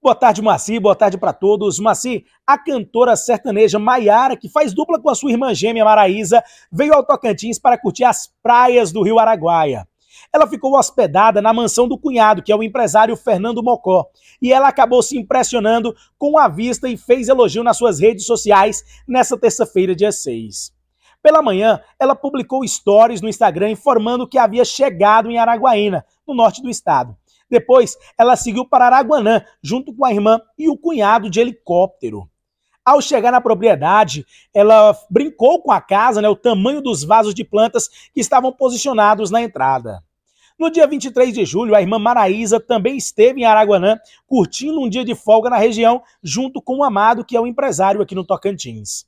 Boa tarde, Maci. Boa tarde para todos. Maci, a cantora sertaneja Maiara, que faz dupla com a sua irmã gêmea Maraísa, veio ao Tocantins para curtir as praias do Rio Araguaia. Ela ficou hospedada na mansão do cunhado, que é o empresário Fernando Mocó, e ela acabou se impressionando com a vista e fez elogio nas suas redes sociais nessa terça-feira, dia 6. Pela manhã, ela publicou stories no Instagram informando que havia chegado em Araguaína, no norte do estado. Depois, ela seguiu para Araguanã, junto com a irmã e o cunhado de helicóptero. Ao chegar na propriedade, ela brincou com a casa, né, o tamanho dos vasos de plantas que estavam posicionados na entrada. No dia 23 de julho, a irmã Maraísa também esteve em Araguanã, curtindo um dia de folga na região, junto com o Amado, que é o um empresário aqui no Tocantins.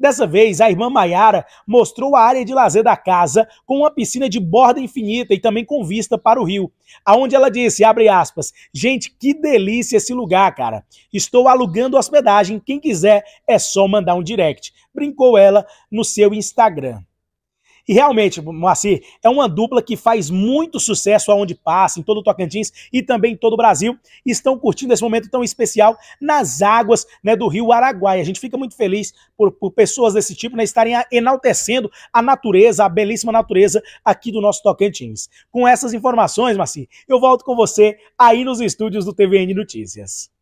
Dessa vez, a irmã Maiara mostrou a área de lazer da casa com uma piscina de borda infinita e também com vista para o rio, aonde ela disse, abre aspas, gente, que delícia esse lugar, cara. Estou alugando hospedagem, quem quiser é só mandar um direct. Brincou ela no seu Instagram. E realmente, Moacir, é uma dupla que faz muito sucesso aonde passa, em todo o Tocantins e também em todo o Brasil. Estão curtindo esse momento tão especial nas águas né, do Rio Araguaia. A gente fica muito feliz por, por pessoas desse tipo né, estarem enaltecendo a natureza, a belíssima natureza aqui do nosso Tocantins. Com essas informações, Moacir, eu volto com você aí nos estúdios do TVN Notícias.